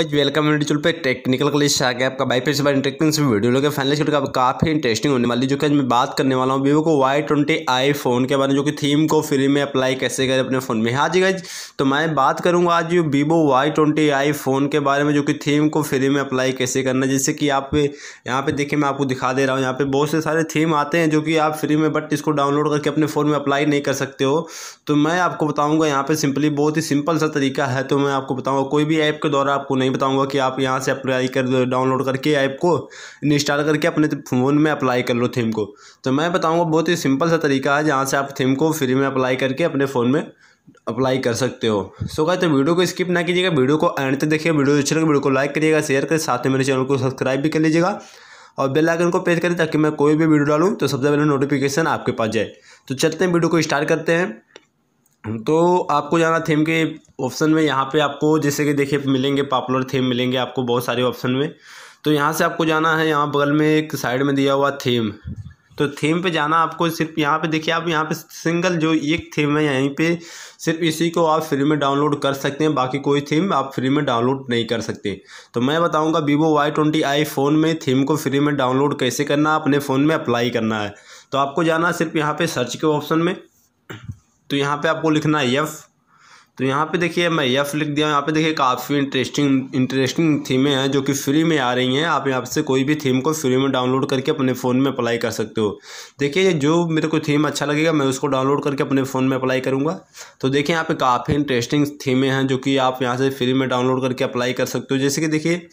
welcome चल पे technical college आ गया आपका बाई फिर से बार इंटरेक्टिंग से वीडियो लोगे फाइनल छोड़ काफ़ी इंटरेस्टिंग होने वाली जो कि आज मैं बात करने वाला हूँ वीवो को वाई ट्वेंटी आई फोन के बारे में जो कि थीम को फ्री में अप्लाई कैसे करें अपने फ़ोन में हाँ जी गाइज तो मैं बात करूंगा आज Vivo Y twenty I phone के बारे में जो कि थीम को फ्री में अप्लाई कैसे करना जैसे कि आप यहाँ पे देखिए मैं आपको दिखा दे रहा हूँ यहाँ पे बहुत से सारे थीम आते हैं जो कि आप फ्री में बट इसको डाउनलोड करके अपने फ़ोन में अप्लाई नहीं कर सकते हो तो मैं आपको बताऊँगा यहाँ पे सिंपली बहुत ही सिंपल सा तरीका है तो मैं आपको बताऊँगा कोई भी ऐप के द्वारा आपको नहीं बताऊंगा कि आप यहाँ से अप्लाई कर डाउनलोड करके ऐप को इंस्टॉल करके अपने फ़ोन में अप्लाई कर लो थीम को तो मैं बताऊंगा बहुत ही सिंपल सा तरीका है जहाँ से आप थीम को फ्री में अप्लाई करके अपने फ़ोन में अप्लाई कर सकते हो सो क्या तो वीडियो को स्किप ना कीजिएगा वीडियो को एंड तक देखिए वीडियो अच्छी लगे वीडियो को लाइक करिएगा शेयर करें साथ में मेरे चैनल को सब्सक्राइब भी कर लीजिएगा और बेल आइकन को प्रेस करें ताकि मैं कोई भी वीडियो डालूँ तो सबसे पहले नोटिफिकेशन आपके पास जाए तो चलते हैं वीडियो को स्टार्ट करते हैं तो आपको जाना थीम के ऑप्शन में यहाँ पे आपको जैसे कि देखिए मिलेंगे पॉपुलर थीम मिलेंगे आपको बहुत सारे ऑप्शन में तो यहाँ से आपको जाना है यहाँ बगल में एक साइड में दिया हुआ थीम तो थीम पे जाना आपको सिर्फ यहाँ पे देखिए आप यहाँ पे सिंगल जो एक थीम है यहीं पे सिर्फ इसी को आप फ्री में डाउनलोड कर सकते हैं बाकी कोई थीम आप फ्री में डाउनलोड नहीं कर सकते तो मैं बताऊँगा Vivo Y twenty I phone में थीम को फ्री में डाउनलोड कैसे करना अपने फ़ोन में अप्लाई करना है तो आपको जाना सिर्फ यहाँ पर सर्च के ऑप्शन में तो यहाँ पर आपको लिखना है यफ़ तो यहाँ पे देखिए मैं यफ लिख दिया यहाँ पे देखिए काफ़ी इंटरेस्टिंग इंटरेस्टिंग थीमें हैं जो कि फ्री में आ रही हैं आप यहाँ से कोई भी थीम को फ्री में डाउनलोड करके अपने फ़ोन में अप्लाई कर सकते हो देखिए जो मेरे को थीम अच्छा लगेगा मैं उसको डाउनलोड करके अपने फ़ोन में अप्लाई करूँगा तो देखिए यहाँ पर काफ़ी इंटरेस्टिंग थीमें हैं जो कि आप यहाँ से फ्री में डाउनलोड करके अप्लाई कर सकते हो जैसे कि देखिए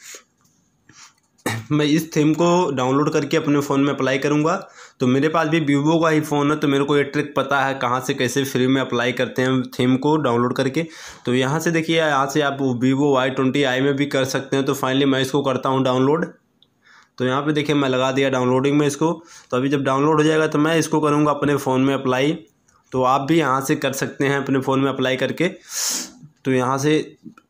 मैं इस थीम को डाउनलोड करके अपने फ़ोन में अप्लाई करूँगा तो मेरे पास भी वीवो का ही फ़ोन है तो मेरे को ये ट्रिक पता है कहाँ से कैसे फ्री में अप्लाई करते हैं थीम को डाउनलोड करके तो यहाँ से देखिए यहाँ से आप वीवो वाई ट्वेंटी आई में भी कर सकते हैं तो फाइनली मैं इसको करता हूँ डाउनलोड तो यहाँ पे देखिए मैं लगा दिया डाउनलोडिंग में इसको तो अभी जब डाउनलोड हो जाएगा तो मैं इसको करूँगा अपने फ़ोन में अप्लाई तो आप भी यहाँ से कर सकते हैं अपने फ़ोन में अप्लाई करके तो यहाँ से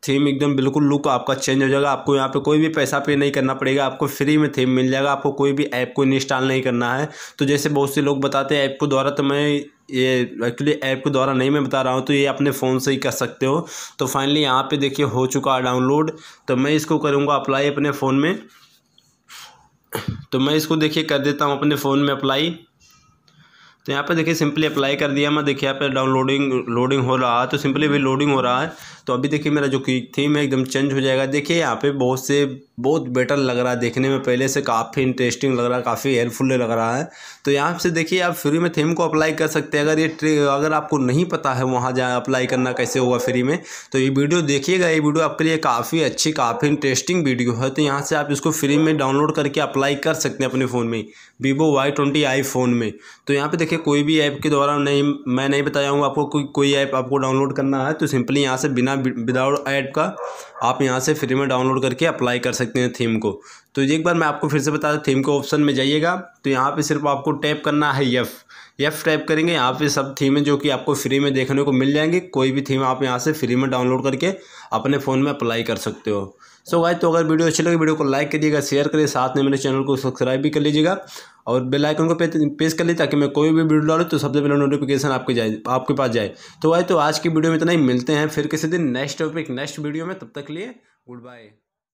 थीम एकदम बिल्कुल लुक आपका चेंज हो जाएगा आपको यहाँ पे कोई भी पैसा पे नहीं करना पड़ेगा आपको फ्री में थीम मिल जाएगा आपको कोई भी ऐप को इंस्टॉल नहीं करना है तो जैसे बहुत से लोग बताते हैं ऐप को द्वारा तो मैं ये एक्चुअली ऐप के द्वारा नहीं मैं बता रहा हूँ तो ये अपने फ़ोन से ही कर सकते हो तो फाइनली यहाँ पर देखिए हो चुका है डाउनलोड तो मैं इसको करूँगा अप्लाई अपने फ़ोन में तो मैं इसको देखिए कर देता हूँ अपने फ़ोन में अप्लाई तो यहाँ पर देखिए सिंपली अप्लाई कर दिया मैं देखिए यहाँ पर डाउनलोडिंग लोडिंग हो रहा है तो सिंपली अभी लोडिंग हो रहा है तो अभी देखिए मेरा जो क्विक थीम है एकदम चेंज हो जाएगा देखिए यहाँ पे बहुत से बहुत बेटर लग रहा है देखने में पहले से काफ़ी इंटरेस्टिंग लग रहा है काफ़ी हेल्पफुल लग रहा है तो यहाँ से देखिए आप फ्री में थीम को अप्लाई कर सकते हैं अगर ये अगर आपको नहीं पता है वहाँ जाए अप्लाई करना कैसे होगा फ्री में तो ये वीडियो देखिएगा ये वीडियो आपके लिए काफ़ी अच्छी काफ़ी इंटरेस्टिंग वीडियो है तो यहाँ से आप इसको फ्री में डाउनलोड करके अप्लाई कर सकते हैं अपने फ़ोन में Vivo Y twenty I phone में तो यहाँ पर देखिए कोई भी ऐप के द्वारा नहीं मैं नहीं बताया हूँ आपको कोई कोई ऐप आपको डाउनलोड करना है तो सिंपली यहाँ से बिना विदाउट ऐड का आप यहाँ से फ्री में डाउनलोड करके अप्लाई कर सकते हैं थीम को तो एक बार मैं आपको फिर से बता दूँ थीम के ऑप्शन में जाइएगा तो यहाँ पर सिर्फ आपको टैप करना है यफ़ यफ टैप करेंगे यहाँ पर सब थीमें जो कि आपको फ्री में देखने को मिल जाएंगी कोई भी थीम आप यहाँ से फ्री में डाउनलोड करके अपने फ़ोन में अप्लाई कर सकते हो सो so तो अगर वीडियो अच्छी लगे वीडियो को लाइक करिएगा शेयर करिए साथ में मेरे चैनल को सब्सक्राइब भी कर लीजिएगा और बेल आइकन को प्रेस कर ली ताकि मैं कोई भी वीडियो डालूँ तो सबसे पहले नोटिफिकेशन आपके जाए आपके पास जाए तो भाई तो आज की वीडियो में इतना ही मिलते हैं फिर किसी दिन नेक्स्ट टॉपिक नेक्स्ट वीडियो में तब तक लिए गुड बाय